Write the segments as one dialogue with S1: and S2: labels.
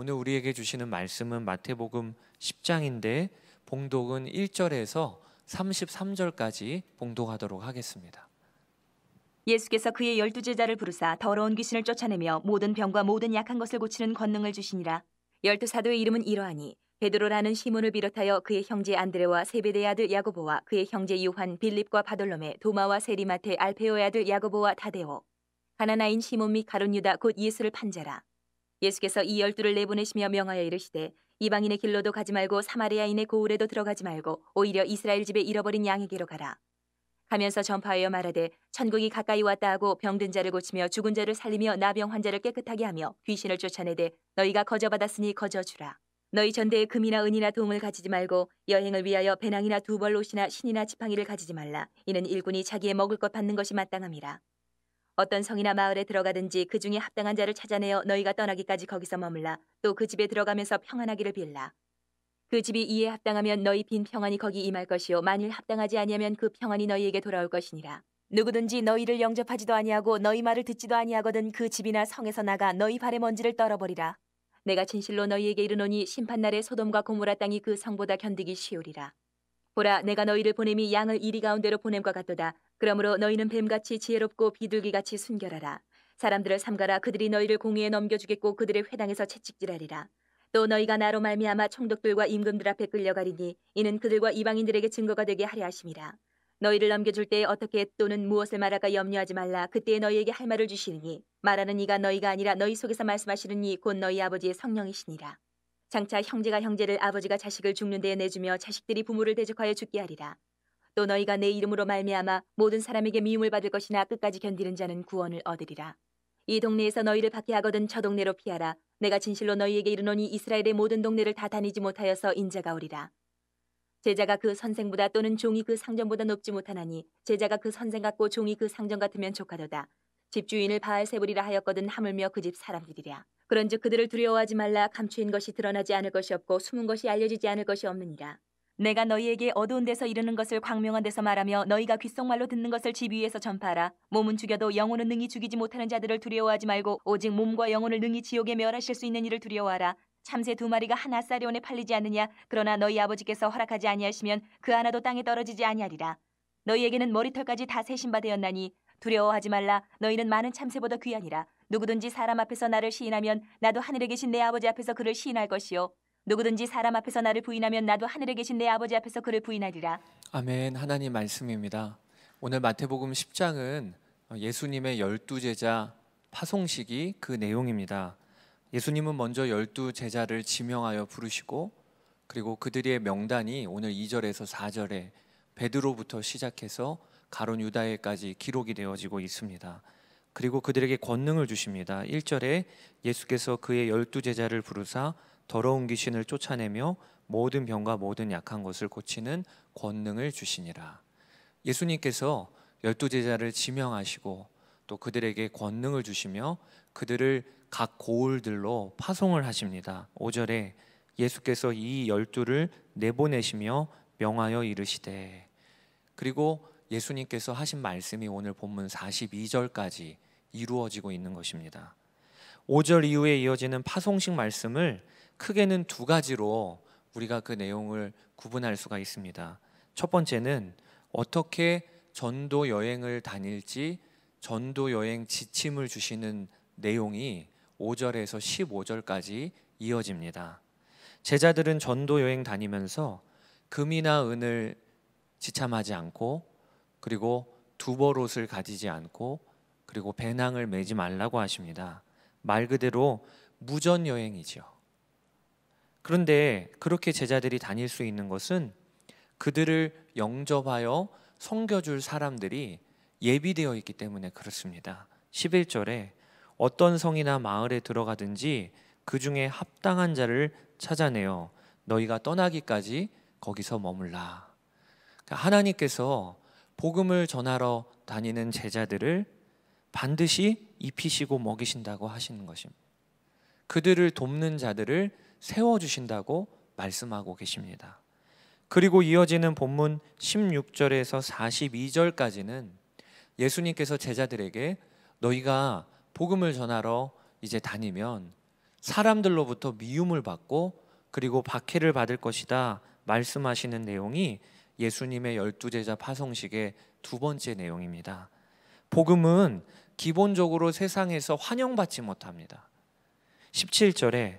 S1: 오늘 우리에게 주시는 말씀은 마태복음 10장인데 봉독은 1절에서 33절까지 봉독하도록 하겠습니다.
S2: 예수께서 그의 열두 제자를 부르사 더러운 귀신을 쫓아내며 모든 병과 모든 약한 것을 고치는 권능을 주시니라. 열두 사도의 이름은 이러하니 베드로라는 시몬을 비롯하여 그의 형제 안드레와 세베데의 아들 야고보와 그의 형제 요한 빌립과 바돌롬의 도마와 세리마테 알페오의 아들 야고보와 다데오 가나나인 시몬 및 가룟 유다 곧 예수를 판자라 예수께서 이 열두를 내보내시며 명하여 이르시되 이방인의 길로도 가지 말고 사마리아인의 고울에도 들어가지 말고 오히려 이스라엘 집에 잃어버린 양에게로 가라. 하면서 전파하여 말하되 천국이 가까이 왔다 하고 병든 자를 고치며 죽은 자를 살리며 나병 환자를 깨끗하게 하며 귀신을 쫓아내되 너희가 거저 받았으니 거저 주라. 너희 전대에 금이나 은이나 동을 가지지 말고 여행을 위하여 배낭이나 두벌 옷이나 신이나 지팡이를 가지지 말라. 이는 일꾼이 자기의 먹을 것 받는 것이 마땅함이라. 어떤 성이나 마을에 들어가든지 그 중에 합당한 자를 찾아내어 너희가 떠나기까지 거기서 머물라. 또 그 집에 들어가면서 평안하기를 빌라. 그 집이 이에 합당하면 너희 빈 평안이 거기 임할 것이요 만일 합당하지 아니하면 그 평안이 너희에게 돌아올 것이니라. 누구든지 너희를 영접하지도 아니하고 너희 말을 듣지도 아니하거든 그 집이나 성에서 나가 너희 발의 먼지를 떨어버리라. 내가 진실로 너희에게 이르노니 심판 날에 소돔과 고모라 땅이 그 성보다 견디기 쉬우리라. 보라, 내가 너희를 보냄이 양을 이리 가운데로 보냄과 같도다. 그러므로 너희는 뱀같이 지혜롭고 비둘기같이 순결하라. 사람들을 삼가라 그들이 너희를 공의에 넘겨주겠고 그들의 회당에서 채찍질하리라. 또 너희가 나로 말미암아 총독들과 임금들 앞에 끌려가리니 이는 그들과 이방인들에게 증거가 되게 하려 하심이라. 너희를 넘겨줄 때에 어떻게 또는 무엇을 말할까 염려하지 말라. 그때에 너희에게 할 말을 주시느니 말하는 이가 너희가 아니라 너희 속에서 말씀하시는 이 곧 너희 아버지의 성령이시니라. 장차 형제가 형제를 아버지가 자식을 죽는 데에 내주며 자식들이 부모를 대적하여 죽게 하리라. 또 너희가 내 이름으로 말미암아 모든 사람에게 미움을 받을 것이나 끝까지 견디는 자는 구원을 얻으리라. 이 동네에서 너희를 박해하거든 저 동네로 피하라. 내가 진실로 너희에게 이르노니 이스라엘의 모든 동네를 다 다니지 못하여서 인자가 오리라. 제자가 그 선생보다 또는 종이 그 상전보다 높지 못하나니 제자가 그 선생 같고 종이 그 상전 같으면 조카도다. 집주인을 바알세불이라 하였거든 하물며 그 집 사람들이랴. 그런즉 그들을 두려워하지 말라 감추인 것이 드러나지 않을 것이 없고 숨은 것이 알려지지 않을 것이 없느니라. 내가 너희에게 어두운 데서 이르는 것을 광명한 데서 말하며 너희가 귓속말로 듣는 것을 집 위에서 전파하라. 몸은 죽여도 영혼은 능히 죽이지 못하는 자들을 두려워하지 말고 오직 몸과 영혼을 능히 지옥에 멸하실 수 있는 일을 두려워하라. 참새 두 마리가 한 아사리온에 팔리지 않느냐 그러나 너희 아버지께서 허락하지 아니하시면 그 하나도 땅에 떨어지지 아니하리라. 너희에게는 머리털까지 다 세신 바 되었나니 두려워하지 말라 너희는 많은 참새보다 귀하니라 누구든지 사람 앞에서 나를 시인하면 나도 하늘에 계신 내 아버지 앞에서 그를 시인할 것이요 누구든지 사람 앞에서 나를 부인하면 나도 하늘에 계신 내 아버지 앞에서 그를 부인하리라.
S1: 아멘. 하나님 말씀입니다. 오늘 마태복음 10장은 예수님의 열두 제자 파송식이 그 내용입니다. 예수님은 먼저 열두 제자를 지명하여 부르시고 그리고 그들의 명단이 오늘 2절에서 4절에 베드로부터 시작해서 가론 유다에까지 기록이 되어지고 있습니다. 그리고 그들에게 권능을 주십니다. 1절에 예수께서 그의 열두 제자를 부르사 더러운 귀신을 쫓아내며 모든 병과 모든 약한 것을 고치는 권능을 주시니라. 예수님께서 열두 제자를 지명하시고 또 그들에게 권능을 주시며 그들을 각 고을들로 파송을 하십니다. 5절에 예수께서 이 열두를 내보내시며 명하여 이르시되 그리고 예수님께서 하신 말씀이 오늘 본문 42절까지 이루어지고 있는 것입니다. 5절 이후에 이어지는 파송식 말씀을 크게는 두 가지로 우리가 그 내용을 구분할 수가 있습니다. 첫 번째는 어떻게 전도 여행을 다닐지 전도 여행 지침을 주시는 내용이 5절에서 15절까지 이어집니다. 제자들은 전도 여행 다니면서 금이나 은을 지참하지 않고 그리고 두벌옷을 가지지 않고 그리고 배낭을 메지 말라고 하십니다. 말 그대로 무전 여행이죠. 그런데 그렇게 제자들이 다닐 수 있는 것은 그들을 영접하여 섬겨줄 사람들이 예비되어 있기 때문에 그렇습니다. 11절에 어떤 성이나 마을에 들어가든지 그 중에 합당한 자를 찾아내어 너희가 떠나기까지 거기서 머물라. 그러니까 하나님께서 복음을 전하러 다니는 제자들을 반드시 입히시고 먹이신다고 하시는 것입니다. 그들을 돕는 자들을 세워주신다고 말씀하고 계십니다. 그리고 이어지는 본문 16절에서 42절까지는 예수님께서 제자들에게 너희가 복음을 전하러 이제 다니면 사람들로부터 미움을 받고 그리고 박해를 받을 것이다 말씀하시는 내용이 예수님의 열두 제자 파송식의 두 번째 내용입니다. 복음은 기본적으로 세상에서 환영받지 못합니다. 17절에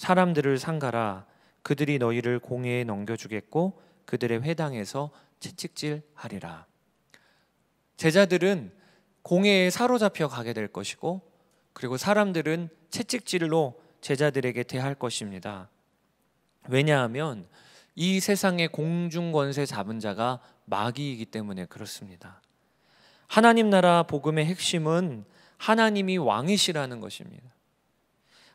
S1: 사람들을 삼가라 그들이 너희를 공회에 넘겨주겠고 그들의 회당에서 채찍질하리라. 제자들은 공회에 사로잡혀 가게 될 것이고 그리고 사람들은 채찍질로 제자들에게 대할 것입니다. 왜냐하면 이 세상의 공중 권세 잡은 자가 마귀이기 때문에 그렇습니다. 하나님 나라 복음의 핵심은 하나님이 왕이시라는 것입니다.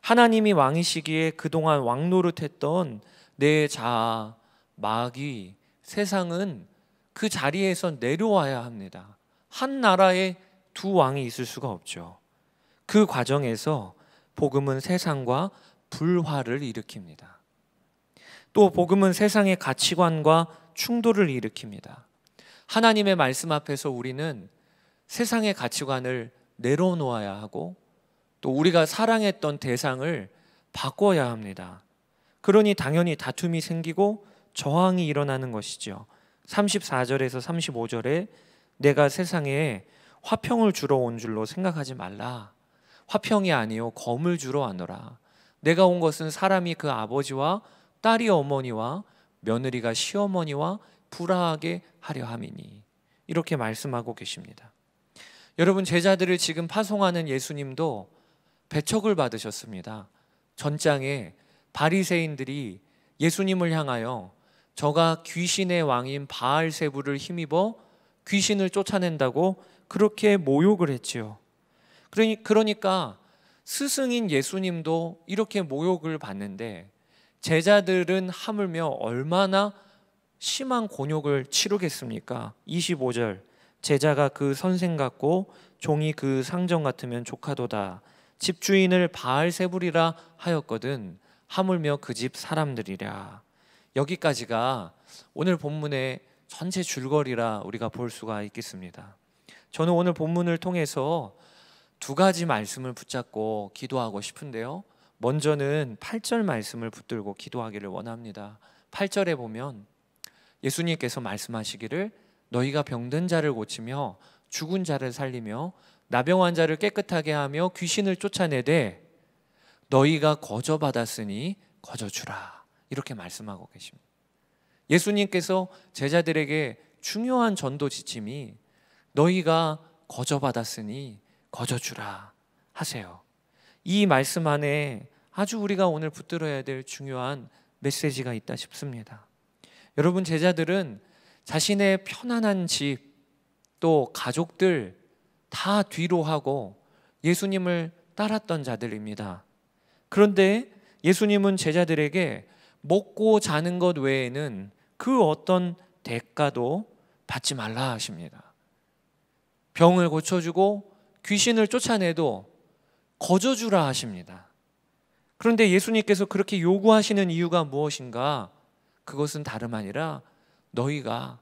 S1: 하나님이 왕이시기에 그동안 왕노릇했던 내 자아, 마귀, 세상은 그 자리에서 내려와야 합니다. 한 나라에 두 왕이 있을 수가 없죠. 그 과정에서 복음은 세상과 불화를 일으킵니다. 또 복음은 세상의 가치관과 충돌을 일으킵니다. 하나님의 말씀 앞에서 우리는 세상의 가치관을 내려놓아야 하고 또 우리가 사랑했던 대상을 바꿔야 합니다. 그러니 당연히 다툼이 생기고 저항이 일어나는 것이죠. 34절에서 35절에 내가 세상에 화평을 주러 온 줄로 생각하지 말라. 화평이 아니요 검을 주러 왔노라. 내가 온 것은 사람이 그 아버지와 딸이 어머니와 며느리가 시어머니와 불화하게 하려 함이니 이렇게 말씀하고 계십니다. 여러분 제자들을 지금 파송하는 예수님도 배척을 받으셨습니다. 전장에 바리새인들이 예수님을 향하여 저가 귀신의 왕인 바알세부를 힘입어 귀신을 쫓아낸다고 그렇게 모욕을 했지요. 그러니, 그러니까 스승인 예수님도 이렇게 모욕을 받는데 제자들은 하물며 얼마나 심한 곤욕을 치르겠습니까? 25절 제자가 그 선생 같고 종이 그 상정 같으면 조카도다. 집주인을 바알세불이라 하였거든 하물며 그 집 사람들이랴. 여기까지가 오늘 본문의 전체 줄거리라 우리가 볼 수가 있겠습니다. 저는 오늘 본문을 통해서 두 가지 말씀을 붙잡고 기도하고 싶은데요. 먼저는 8절 말씀을 붙들고 기도하기를 원합니다. 8절에 보면 예수님께서 말씀하시기를 너희가 병든 자를 고치며 죽은 자를 살리며 나병 환자를 깨끗하게 하며 귀신을 쫓아내되 너희가 거저 받았으니 거저 주라. 이렇게 말씀하고 계십니다. 예수님께서 제자들에게 중요한 전도 지침이 너희가 거저 받았으니 거저 주라 하세요. 이 말씀 안에 아주 우리가 오늘 붙들어야 될 중요한 메시지가 있다 싶습니다. 여러분 제자들은 자신의 편안한 집 또 가족들 다 뒤로 하고 예수님을 따랐던 자들입니다. 그런데 예수님은 제자들에게 먹고 자는 것 외에는 그 어떤 대가도 받지 말라 하십니다. 병을 고쳐주고 귀신을 쫓아내도 거저주라 하십니다. 그런데 예수님께서 그렇게 요구하시는 이유가 무엇인가? 그것은 다름 아니라 너희가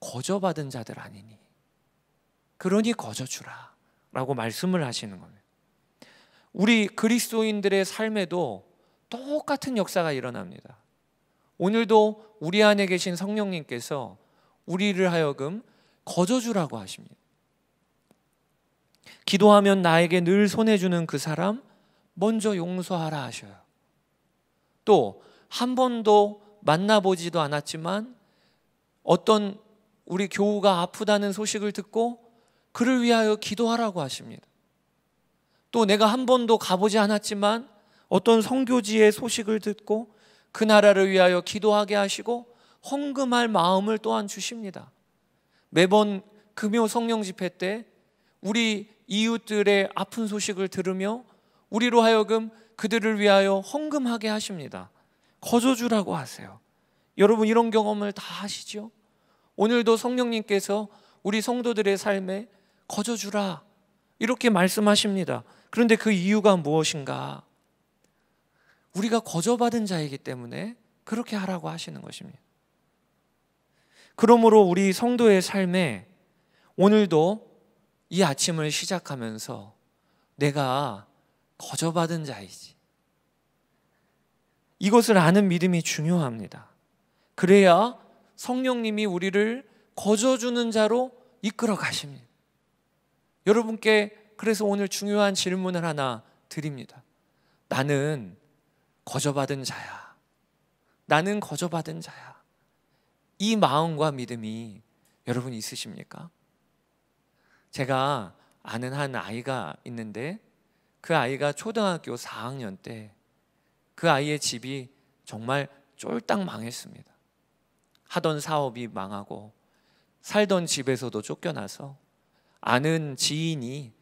S1: 거저받은 자들 아니니. 그러니 거저 주라. 라고 말씀을 하시는 겁니다. 우리 그리스도인들의 삶에도 똑같은 역사가 일어납니다. 오늘도 우리 안에 계신 성령님께서 우리를 하여금 거저주라고 하십니다. 기도하면 나에게 늘 손해주는 그 사람 먼저 용서하라 하셔요. 또 한 번도 만나보지도 않았지만 어떤 우리 교우가 아프다는 소식을 듣고 그를 위하여 기도하라고 하십니다. 또 내가 한 번도 가보지 않았지만 어떤 성교지의 소식을 듣고 그 나라를 위하여 기도하게 하시고 헌금할 마음을 또한 주십니다. 매번 금요 성령 집회 때 우리 이웃들의 아픈 소식을 들으며 우리로 하여금 그들을 위하여 헌금하게 하십니다. 거저주라고 하세요. 여러분 이런 경험을 다 하시죠? 오늘도 성령님께서 우리 성도들의 삶에 거저주라. 이렇게 말씀하십니다. 그런데 그 이유가 무엇인가? 우리가 거저받은 자이기 때문에 그렇게 하라고 하시는 것입니다. 그러므로 우리 성도의 삶에 오늘도 이 아침을 시작하면서 내가 거저받은 자이지. 이것을 아는 믿음이 중요합니다. 그래야 성령님이 우리를 거저주는 자로 이끌어 가십니다. 여러분께 그래서 오늘 중요한 질문을 하나 드립니다. 나는 거저받은 자야. 나는 거저받은 자야. 이 마음과 믿음이 여러분 있으십니까? 제가 아는 한 아이가 있는데 그 아이가 초등학교 4학년 때 그 아이의 집이 정말 쫄딱 망했습니다. 하던 사업이 망하고 살던 집에서도 쫓겨나서 아는 지인이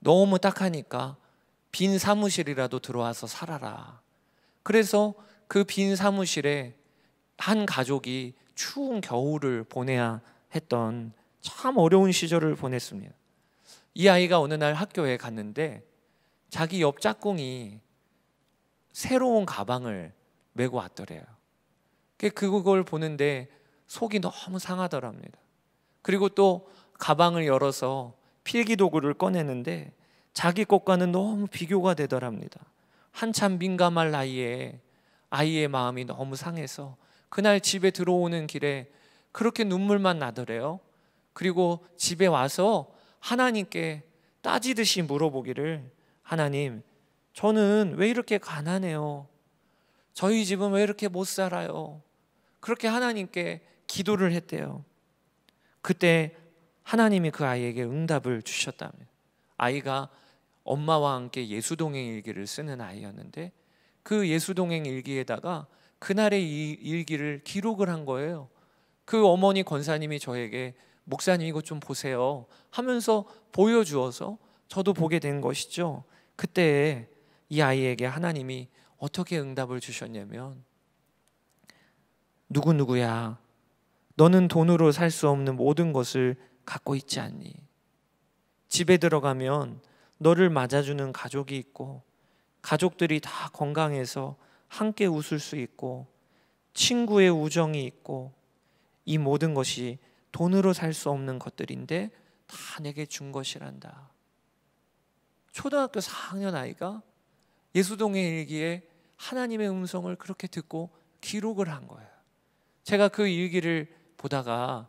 S1: 너무 딱하니까 빈 사무실이라도 들어와서 살아라. 그래서 그 빈 사무실에 한 가족이 추운 겨울을 보내야 했던 참 어려운 시절을 보냈습니다. 이 아이가 어느 날 학교에 갔는데 자기 옆 짝꿍이 새로운 가방을 메고 왔더래요. 그걸 보는데 속이 너무 상하더랍니다. 그리고 또 가방을 열어서 필기 도구를 꺼내는데 자기 것과는 너무 비교가 되더랍니다. 한참 민감할 나이에 아이의 마음이 너무 상해서 그날 집에 들어오는 길에 그렇게 눈물만 나더래요. 그리고 집에 와서 하나님께 따지듯이 물어보기를 하나님, 저는 왜 이렇게 가난해요? 저희 집은 왜 이렇게 못 살아요? 그렇게 하나님께 기도를 했대요. 그때 하나님이 그 아이에게 응답을 주셨다면 아이가 엄마와 함께 예수동행 일기를 쓰는 아이였는데 그 예수동행 일기에다가 그날의 이 일기를 기록을 한 거예요. 그 어머니 권사님이 저에게 목사님 이것 좀 보세요 하면서 보여주어서 저도 보게 된 것이죠. 그때 이 아이에게 하나님이 어떻게 응답을 주셨냐면 누구누구야 너는 돈으로 살 수 없는 모든 것을 갖고 있지 않니? 집에 들어가면 너를 맞아주는 가족이 있고 가족들이 다 건강해서 함께 웃을 수 있고 친구의 우정이 있고 이 모든 것이 돈으로 살 수 없는 것들인데 다 내게 준 것이란다. 초등학교 4학년 아이가 예수동의 일기에 하나님의 음성을 그렇게 듣고 기록을 한 거예요. 제가 그 일기를 보다가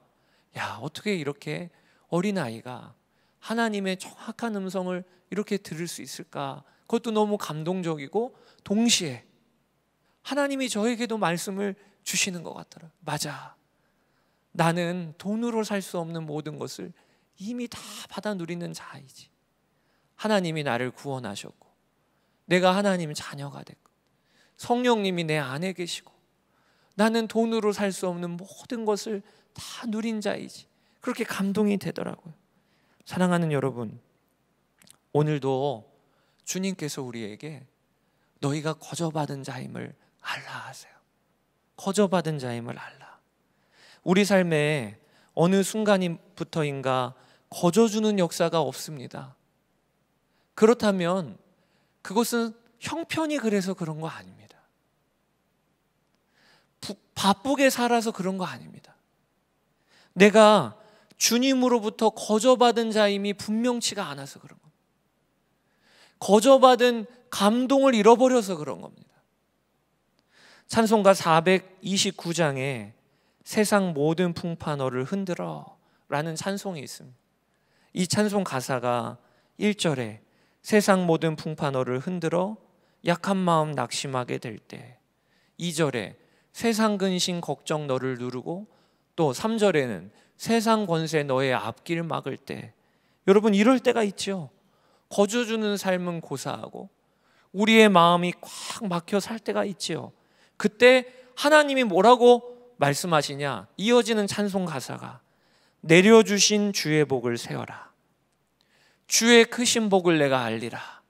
S1: 야, 어떻게 이렇게 어린아이가 하나님의 정확한 음성을 이렇게 들을 수 있을까? 그것도 너무 감동적이고 동시에 하나님이 저에게도 말씀을 주시는 것 같더라. 맞아. 나는 돈으로 살 수 없는 모든 것을 이미 다 받아 누리는 자이지. 하나님이 나를 구원하셨고, 내가 하나님 자녀가 됐고, 성령님이 내 안에 계시고, 나는 돈으로 살 수 없는 모든 것을 다 누린 자이지. 그렇게 감동이 되더라고요. 사랑하는 여러분, 오늘도 주님께서 우리에게 너희가 거저받은 자임을 알라 하세요. 거저받은 자임을 알라. 우리 삶에 어느 순간부터인가 거저주는 역사가 없습니다. 그렇다면 그것은 형편이 그래서 그런 거 아닙니다. 바쁘게 살아서 그런 거 아닙니다. 내가 주님으로부터 거저받은 자임이 분명치가 않아서 그런 겁니다. 거저받은 감동을 잃어버려서 그런 겁니다. 찬송가 429장에 세상 모든 풍파 너를 흔들어 라는 찬송이 있습니다. 이 찬송 가사가 1절에 세상 모든 풍파 너를 흔들어 약한 마음 낙심하게 될 때, 2절에 세상 근심 걱정 너를 누르고 또 3절에는 세상 권세 너의 앞길 막을 때 여러분 이럴 때가 있죠. 거저 주는 삶은 고사하고 우리의 마음이 꽉 막혀 살 때가 있지요. 그때 하나님이 뭐라고 말씀하시냐? 이어지는 찬송 가사가 내려주신 주의 복을 세어라. 주의 크신 복을 내가 알리라.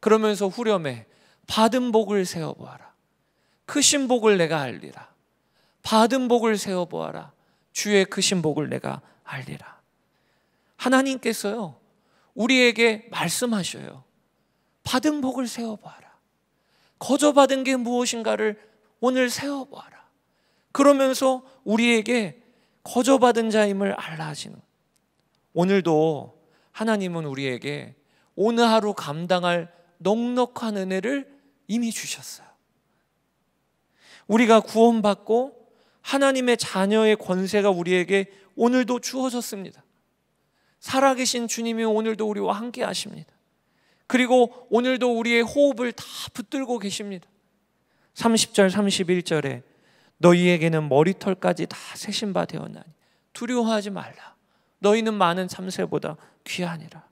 S1: 그러면서 후렴에 받은 복을 세어 보아라. 크신 복을 내가 알리라. 받은 복을 세어 보아라. 주의 크신 복을 내가 알리라. 하나님께서요, 우리에게 말씀하셔요. 받은 복을 세어봐라. 거저 받은 게 무엇인가를 오늘 세어봐라. 그러면서 우리에게 거저 받은 자임을 알라 하시는. 오늘도 하나님은 우리에게 오늘 하루 감당할 넉넉한 은혜를 이미 주셨어요. 우리가 구원받고 하나님의 자녀의 권세가 우리에게 오늘도 주어졌습니다. 살아계신 주님이 오늘도 우리와 함께 하십니다. 그리고 오늘도 우리의 호흡을 다 붙들고 계십니다. 30절, 31절에 너희에게는 머리털까지 다 세신 바 되었나니 두려워하지 말라. 너희는 많은 참새보다 귀하니라.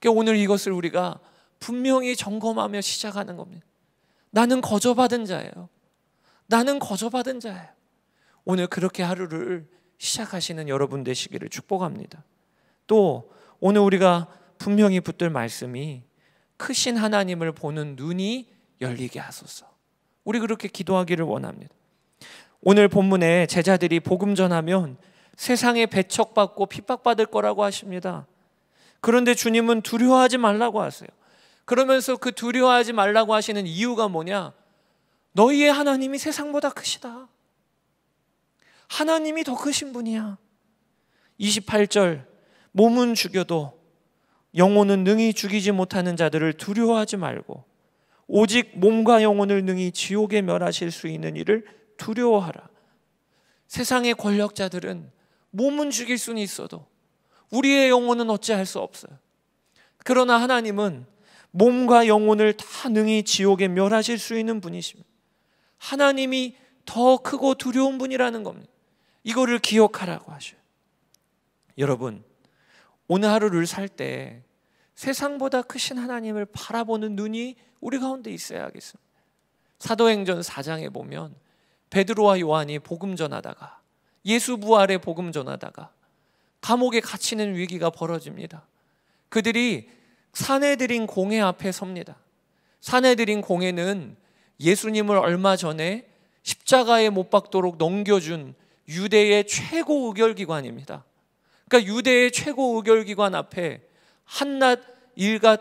S1: 그러니까 오늘 이것을 우리가 분명히 점검하며 시작하는 겁니다. 나는 거저받은 자예요. 나는 거저받은 자예요. 오늘 그렇게 하루를 시작하시는 여러분 되시기를 축복합니다. 또 오늘 우리가 분명히 붙들 말씀이 크신 하나님을 보는 눈이 열리게 하소서. 우리 그렇게 기도하기를 원합니다. 오늘 본문에 제자들이 복음 전하면 세상에 배척받고 핍박받을 거라고 하십니다. 그런데 주님은 두려워하지 말라고 하세요. 그러면서 그 두려워하지 말라고 하시는 이유가 뭐냐? 너희의 하나님이 세상보다 크시다. 하나님이 더 크신 분이야. 28절 몸은 죽여도 영혼은 능히 죽이지 못하는 자들을 두려워하지 말고 오직 몸과 영혼을 능히 지옥에 멸하실 수 있는 일을 두려워하라. 세상의 권력자들은 몸은 죽일 수는 있어도 우리의 영혼은 어찌할 수 없어요. 그러나 하나님은 몸과 영혼을 다 능히 지옥에 멸하실 수 있는 분이십니다. 하나님이 더 크고 두려운 분이라는 겁니다. 이거를 기억하라고 하셔요. 여러분, 오늘 하루를 살 때 세상보다 크신 하나님을 바라보는 눈이 우리 가운데 있어야 하겠습니다. 사도행전 4장에 보면 베드로와 요한이 복음 전하다가 예수 부활의 복음 전하다가 감옥에 갇히는 위기가 벌어집니다. 그들이 사내들인 공회 앞에 섭니다. 사내들인 공회는 예수님을 얼마 전에 십자가에 못 박도록 넘겨준 유대의 최고 의결기관입니다. 그러니까 유대의 최고 의결기관 앞에 한낱 일갓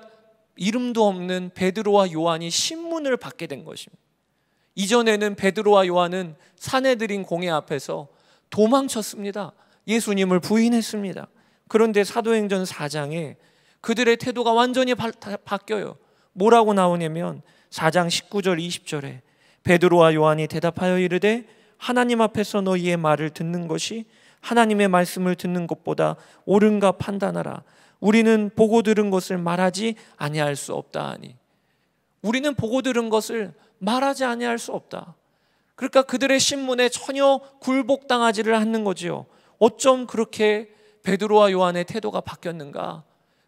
S1: 이름도 없는 베드로와 요한이 신문을 받게 된 것입니다. 이전에는 베드로와 요한은 사내들인 공회 앞에서 도망쳤습니다. 예수님을 부인했습니다. 그런데 사도행전 4장에 그들의 태도가 완전히 바, 뀌어요 뭐라고 나오냐면 4장 19절 20절에 베드로와 요한이 대답하여 이르되 하나님 앞에서 너희의 말을 듣는 것이 하나님의 말씀을 듣는 것보다 옳은가 판단하라. 우리는 보고 들은 것을 말하지 아니할 수 없다 하니. 우리는 보고 들은 것을 말하지 아니할 수 없다. 그러니까 그들의 신문에 전혀 굴복당하지를 않는 거지요. 어쩜 그렇게 베드로와 요한의 태도가 바뀌었는가?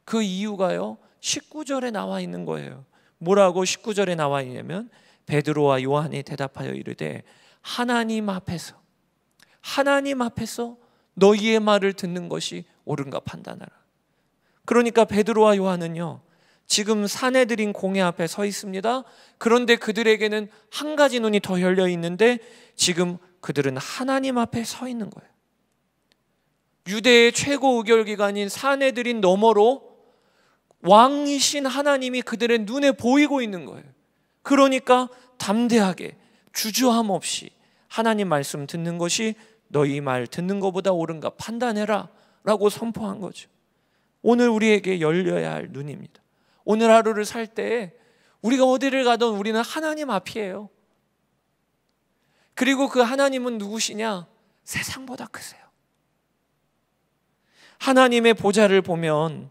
S1: 그 이유가요. 19절에 나와 있는 거예요. 뭐라고 19절에 나와 있냐면 베드로와 요한이 대답하여 이르되 하나님 앞에서 하나님 앞에서 너희의 말을 듣는 것이 옳은가 판단하라. 그러니까 베드로와 요한은요. 지금 사내들인 공회 앞에 서 있습니다. 그런데 그들에게는 한 가지 눈이 더 열려 있는데 지금 그들은 하나님 앞에 서 있는 거예요. 유대의 최고 의결 기관인 사내들인 너머로 왕이신 하나님이 그들의 눈에 보이고 있는 거예요. 그러니까 담대하게 주저함 없이 하나님 말씀 듣는 것이 너희 말 듣는 것보다 옳은가 판단해라 라고 선포한 거죠. 오늘 우리에게 열려야 할 눈입니다. 오늘 하루를 살 때 우리가 어디를 가든 우리는 하나님 앞이에요. 그리고 그 하나님은 누구시냐? 세상보다 크세요. 하나님의 보좌를 보면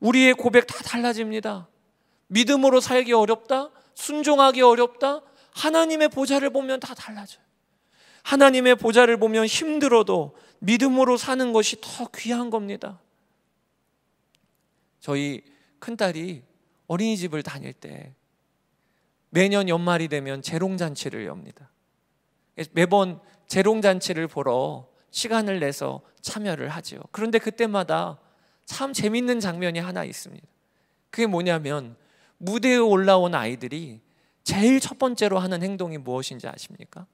S1: 우리의 고백 다 달라집니다. 믿음으로 살기 어렵다? 순종하기 어렵다? 하나님의 보좌를 보면 다 달라져요. 하나님의 보좌를 보면 힘들어도 믿음으로 사는 것이 더 귀한 겁니다. 저희 큰딸이 어린이집을 다닐 때 매년 연말이 되면 재롱잔치를 엽니다. 매번 재롱잔치를 보러 시간을 내서 참여를 하죠 그런데 그때마다 참 재밌는 장면이 하나 있습니다. 그게 뭐냐면 무대에 올라온 아이들이 제일 첫 번째로 하는 행동이 무엇인지 아십니까?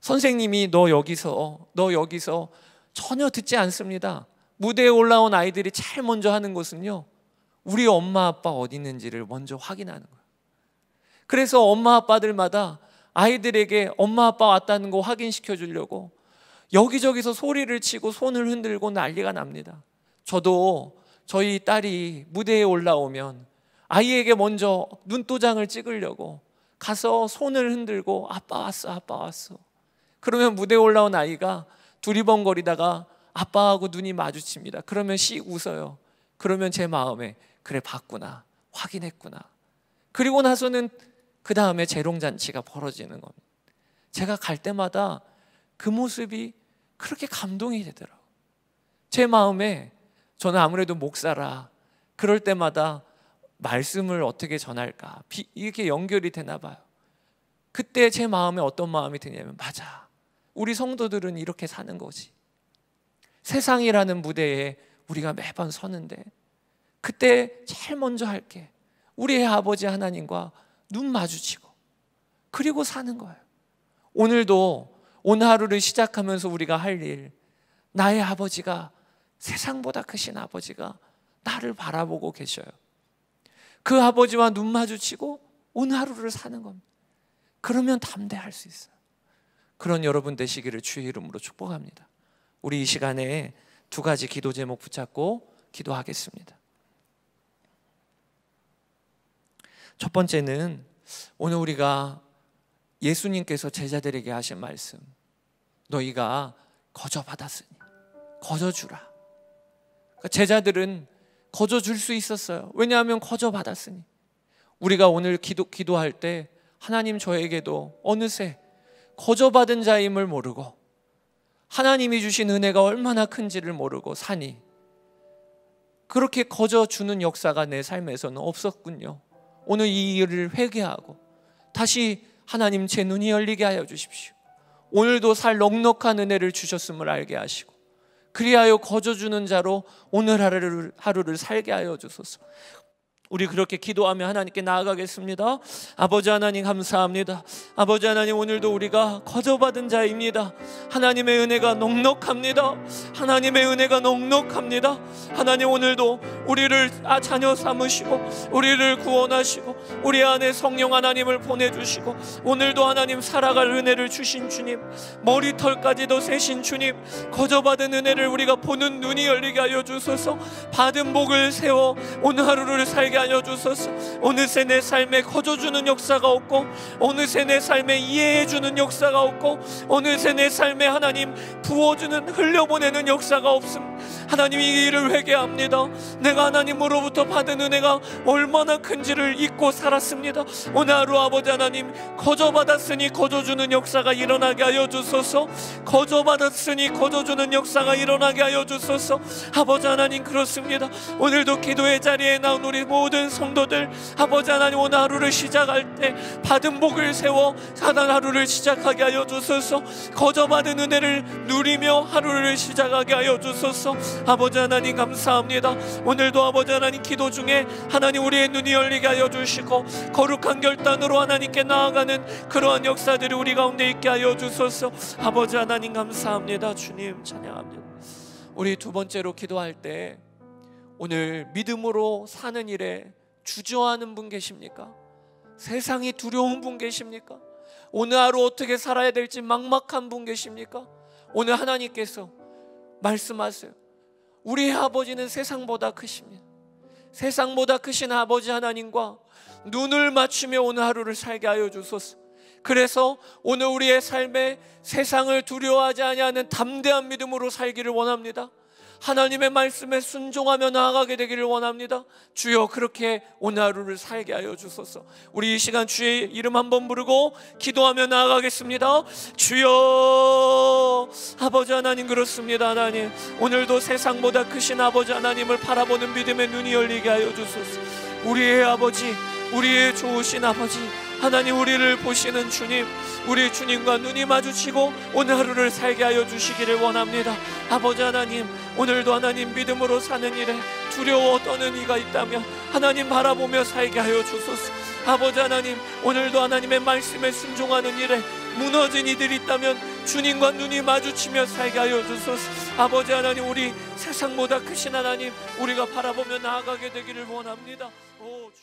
S1: 선생님이 너 여기서 어, 너 여기서 전혀 듣지 않습니다. 무대에 올라온 아이들이 제일 먼저 하는 것은요. 우리 엄마 아빠 어디 있는지를 먼저 확인하는 거예요. 그래서 엄마 아빠들마다 아이들에게 엄마 아빠 왔다는 거 확인시켜 주려고 여기저기서 소리를 치고 손을 흔들고 난리가 납니다. 저도 저희 딸이 무대에 올라오면 아이에게 먼저 눈도장을 찍으려고 가서 손을 흔들고 아빠 왔어, 아빠 왔어. 그러면 무대에 올라온 아이가 두리번거리다가 아빠하고 눈이 마주칩니다. 그러면 씩 웃어요. 그러면 제 마음에 그래 봤구나, 확인했구나. 그리고 나서는 그 다음에 재롱잔치가 벌어지는 겁니다. 제가 갈 때마다 그 모습이 그렇게 감동이 되더라고요. 제 마음에 저는 아무래도 목사라 그럴 때마다 말씀을 어떻게 전할까 이렇게 연결이 되나 봐요. 그때 제 마음에 어떤 마음이 드냐면 맞아. 우리 성도들은 이렇게 사는 거지. 세상이라는 무대에 우리가 매번 서는데 그때 제일 먼저 할게. 우리의 아버지 하나님과 눈 마주치고 그리고 사는 거예요. 오늘도 오늘 하루를 시작하면서 우리가 할 일, 나의 아버지가 세상보다 크신 아버지가 나를 바라보고 계셔요. 그 아버지와 눈 마주치고 오늘 하루를 사는 겁니다. 그러면 담대할 수 있어요. 그런 여러분 되시기를 주의 이름으로 축복합니다. 우리 이 시간에 두 가지 기도 제목 붙잡고 기도하겠습니다. 첫 번째는 오늘 우리가 예수님께서 제자들에게 하신 말씀, 너희가 거저 받았으니 거저 주라. 그러니까 제자들은 거저 줄 수 있었어요. 왜냐하면 거저 받았으니. 우리가 오늘 기도, 기도할 때 하나님 저에게도 어느새 거저 받은 자임을 모르고 하나님이 주신 은혜가 얼마나 큰지를 모르고 사니 그렇게 거저 주는 역사가 내 삶에서는 없었군요. 오늘 이 일을 회개하고 다시 하나님 제 눈이 열리게 하여 주십시오. 오늘도 살 넉넉한 은혜를 주셨음을 알게 하시고 그리하여 거저 주는 자로 오늘 하루를, 하루를 살게 하여 주소서. 우리 그렇게 기도하며 하나님께 나아가겠습니다. 아버지 하나님 감사합니다. 아버지 하나님 오늘도 우리가 거저받은 자입니다. 하나님의 은혜가 넉넉합니다. 하나님의 은혜가 넉넉합니다. 하나님 오늘도 우리를 아 자녀 삼으시고 우리를 구원하시고 우리 안에 성령 하나님을 보내주시고 오늘도 하나님 살아갈 은혜를 주신 주님 머리털까지도 세신 주님 거저받은 은혜를 우리가 보는 눈이 열리게 하여 주소서 받은 복을 세워 오늘 하루를 살게 하여 주소서 어느새 내 삶에 거져주는 역사가 없고 어느새 내 삶에 이해해주는 역사가 없고 어느새 내 삶에 하나님 부어주는 흘려보내는 역사가 없습니다 하나님 이 일을 회개합니다. 내가 하나님으로부터 받은 은혜가 얼마나 큰지를 잊고 살았습니다. 오늘 하루 아버지 하나님 거저 받았으니 거저 주는 역사가 일어나게 하여 주소서. 거저 받았으니 거저 주는 역사가 일어나게 하여 주소서. 아버지 하나님 그렇습니다. 오늘도 기도의 자리에 나온 우리 모든 성도들 아버지 하나님 오늘 하루를 시작할 때 받은 복을 세워 사단 하루를 시작하게 하여 주소서. 거저 받은 은혜를 누리며 하루를 시작하게 하여 주소서. 주옵서 아버지 하나님 감사합니다 오늘도 아버지 하나님 기도 중에 하나님 우리의 눈이 열리게 하여 주시고 거룩한 결단으로 하나님께 나아가는 그러한 역사들이 우리 가운데 있게 하여 주소서 아버지 하나님 감사합니다 주님 찬양합니다 우리 두 번째로 기도할 때 오늘 믿음으로 사는 일에 주저하는 분 계십니까? 세상이 두려운 분 계십니까? 오늘 하루 어떻게 살아야 될지 막막한 분 계십니까? 오늘 하나님께서 말씀하세요. 우리의 아버지는 세상보다 크십니다. 세상보다 크신 아버지 하나님과 눈을 맞추며 오늘 하루를 살게 하여 주소서. 그래서 오늘 우리의 삶에 세상을 두려워하지 아니하는 담대한 믿음으로 살기를 원합니다. 하나님의 말씀에 순종하며 나아가게 되기를 원합니다. 주여 그렇게 오늘 하루를 살게 하여 주소서. 우리 이 시간 주의 이름 한번 부르고 기도하며 나아가겠습니다. 주여 아버지 하나님 그렇습니다. 하나님 오늘도 세상보다 크신 아버지 하나님을 바라보는 믿음의 눈이 열리게 하여 주소서. 우리의 아버지 우리의 좋으신 아버지 하나님 우리를 보시는 주님, 우리 주님과 눈이 마주치고 오늘 하루를 살게 하여 주시기를 원합니다. 아버지 하나님, 오늘도 하나님 믿음으로 사는 일에 두려워 떠는 이가 있다면 하나님 바라보며 살게 하여 주소서. 아버지 하나님, 오늘도 하나님의 말씀에 순종하는 일에 무너진 이들이 있다면 주님과 눈이 마주치며 살게 하여 주소서. 아버지 하나님, 우리 세상보다 크신 하나님, 우리가 바라보며 나아가게 되기를 원합니다. 오, 주...